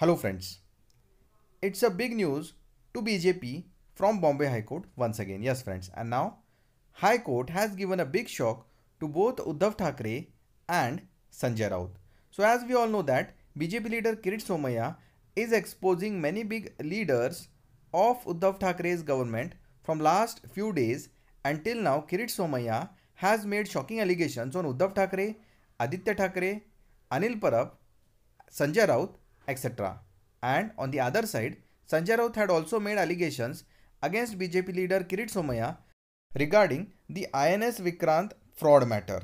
Hello friends. It's a big news to BJP from Bombay High Court once again. Yes friends. And now High Court has given a big shock to both Uddhav Thackeray and Sanjay Raut. So as we all know that BJP leader Kirit Somaya is exposing many big leaders of Uddhav Thackeray's government from last few days until now Kirit Somaya has made shocking allegations on Uddhav Thackeray, Aditya Thackeray, Anil Parab, Sanjay Raut etc. And on the other side, Sanjay Raut had also made allegations against BJP leader Kirit Somaya regarding the INS Vikrant fraud matter.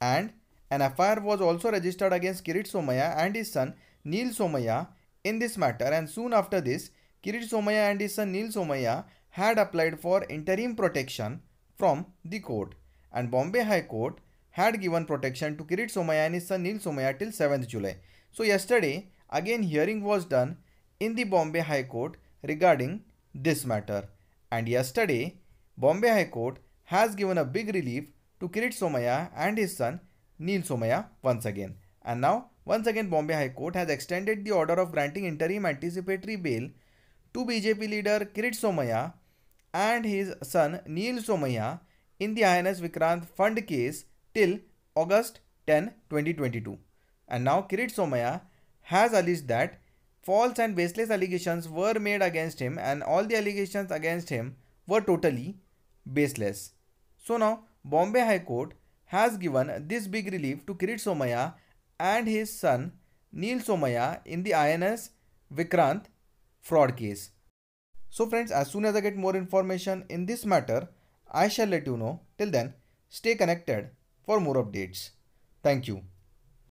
And an FIR was also registered against Kirit Somaya and his son Neil Somaya in this matter and soon after this, Kirit Somaya and his son Neil Somaya had applied for interim protection from the court and Bombay High Court had given protection to Kirit Somaya and his son Neil Somaya till 7th July. So yesterday, Again hearing was done in the Bombay High Court regarding this matter. And yesterday, Bombay High Court has given a big relief to Kirit Somaya and his son Neil Somaya once again. And now, once again, Bombay High Court has extended the order of granting interim anticipatory bail to BJP leader Kirit Somaya and his son Neil Somaya in the INS Vikrant Fund case till August 10, 2022. And now, Kirit Somaya has alleged that false and baseless allegations were made against him and all the allegations against him were totally baseless. So now Bombay High Court has given this big relief to Kirit Somaya and his son Neil Somaya in the INS Vikrant fraud case. So friends, as soon as I get more information in this matter, I shall let you know. Till then, stay connected for more updates. Thank you.